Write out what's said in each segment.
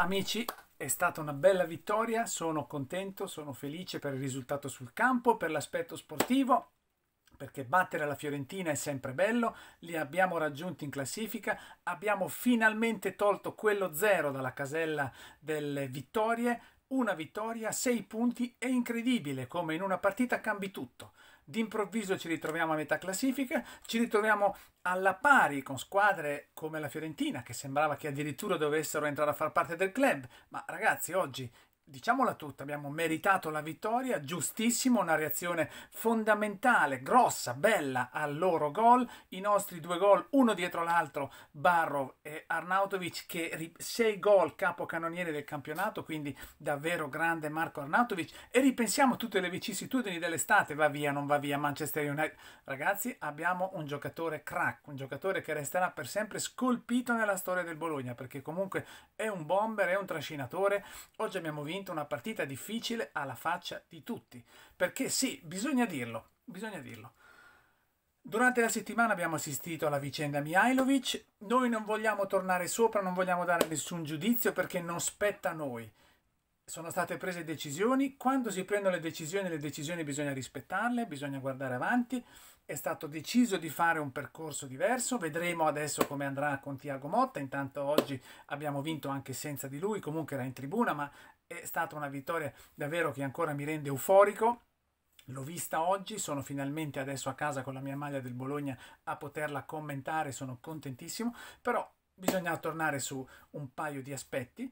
Amici, è stata una bella vittoria, sono contento, sono felice per il risultato sul campo, per l'aspetto sportivo, perché battere la Fiorentina è sempre bello, li abbiamo raggiunti in classifica, abbiamo finalmente tolto quello zero dalla casella delle vittorie, una vittoria, sei punti, è incredibile come in una partita cambi tutto. D'improvviso ci ritroviamo a metà classifica, ci ritroviamo alla pari con squadre come la Fiorentina, che sembrava che addirittura dovessero entrare a far parte del club. Ma ragazzi, oggi diciamola tutta, abbiamo meritato la vittoria, giustissimo, una reazione fondamentale, grossa, bella al loro gol, i nostri due gol uno dietro l'altro, Barrow e Arnautovic che 6 gol capocannoniere del campionato, quindi davvero grande Marco Arnautovic e ripensiamo tutte le vicissitudini dell'estate, va via, non va via Manchester United. Ragazzi, abbiamo un giocatore crack, un giocatore che resterà per sempre scolpito nella storia del Bologna, perché comunque è un bomber, è un trascinatore. Oggi abbiamo vinto vinto una partita difficile alla faccia di tutti. Perché sì, bisogna dirlo, bisogna dirlo. Durante la settimana abbiamo assistito alla vicenda Mihailovic, noi non vogliamo tornare sopra, non vogliamo dare nessun giudizio perché non spetta a noi. Sono state prese decisioni, quando si prendono le decisioni, le decisioni bisogna rispettarle, bisogna guardare avanti, è stato deciso di fare un percorso diverso, vedremo adesso come andrà con Tiago Motta, intanto oggi abbiamo vinto anche senza di lui, comunque era in tribuna ma è stata una vittoria davvero che ancora mi rende euforico. L'ho vista oggi, sono finalmente adesso a casa con la mia maglia del Bologna a poterla commentare, sono contentissimo, però bisogna tornare su un paio di aspetti.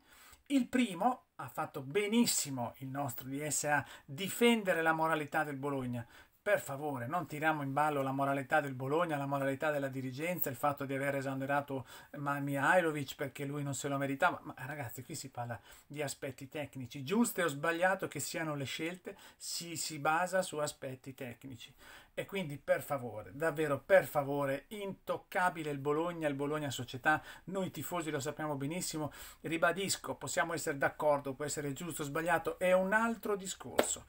Il primo ha fatto benissimo il nostro DSA difendere la moralità del Bologna, per favore, non tiriamo in ballo la moralità del Bologna, la moralità della dirigenza, il fatto di aver esonerato Mihailovic perché lui non se lo meritava. Ma ragazzi, qui si parla di aspetti tecnici. Giuste o sbagliato che siano le scelte, si, si basa su aspetti tecnici. E quindi per favore, davvero per favore, intoccabile il Bologna, il Bologna Società, noi tifosi lo sappiamo benissimo, ribadisco, possiamo essere d'accordo, può essere giusto o sbagliato, è un altro discorso.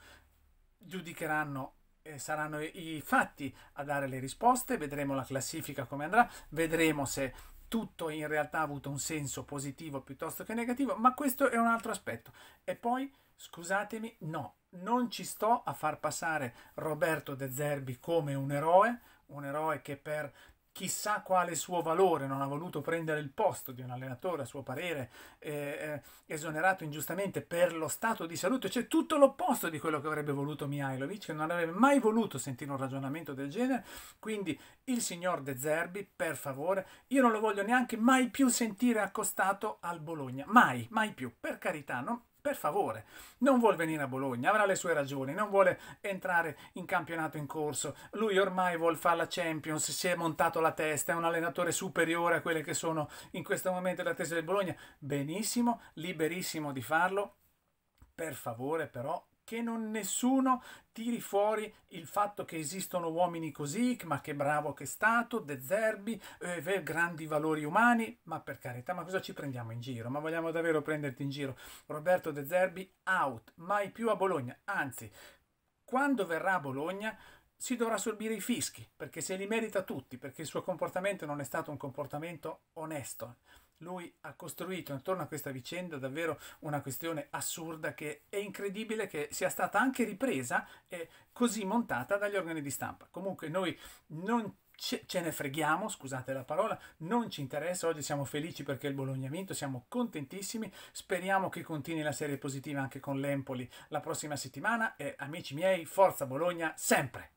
Giudicheranno eh, saranno i fatti a dare le risposte, vedremo la classifica come andrà, vedremo se tutto in realtà ha avuto un senso positivo piuttosto che negativo, ma questo è un altro aspetto. E poi, scusatemi, no, non ci sto a far passare Roberto De Zerbi come un eroe, un eroe che per chissà quale suo valore, non ha voluto prendere il posto di un allenatore, a suo parere, eh, eh esonerato ingiustamente per lo stato di salute, c'è cioè tutto l'opposto di quello che avrebbe voluto Mihailovic, che non avrebbe mai voluto sentire un ragionamento del genere, quindi il signor De Zerbi, per favore, io non lo voglio neanche mai più sentire accostato al Bologna, mai, mai più, per carità, no? per favore, non vuole venire a Bologna, avrà le sue ragioni, non vuole entrare in campionato in corso, lui ormai vuole fare la Champions, si è montato la testa, è un allenatore superiore a quelle che sono in questo momento le attese del Bologna, benissimo, liberissimo di farlo, per favore però che non nessuno tiri fuori il fatto che esistono uomini così, ma che bravo che è stato, De Zerbi, eh, grandi valori umani, ma per carità, ma cosa ci prendiamo in giro? Ma vogliamo davvero prenderti in giro? Roberto De Zerbi out, mai più a Bologna, anzi, quando verrà a Bologna si dovrà sorbire i fischi, perché se li merita tutti, perché il suo comportamento non è stato un comportamento onesto. Lui ha costruito intorno a questa vicenda davvero una questione assurda che è incredibile che sia stata anche ripresa e così montata dagli organi di stampa. Comunque noi non ce ne freghiamo, scusate la parola, non ci interessa, oggi siamo felici perché il Bologna ha vinto, siamo contentissimi, speriamo che continui la serie positiva anche con l'Empoli la prossima settimana e amici miei, forza Bologna sempre!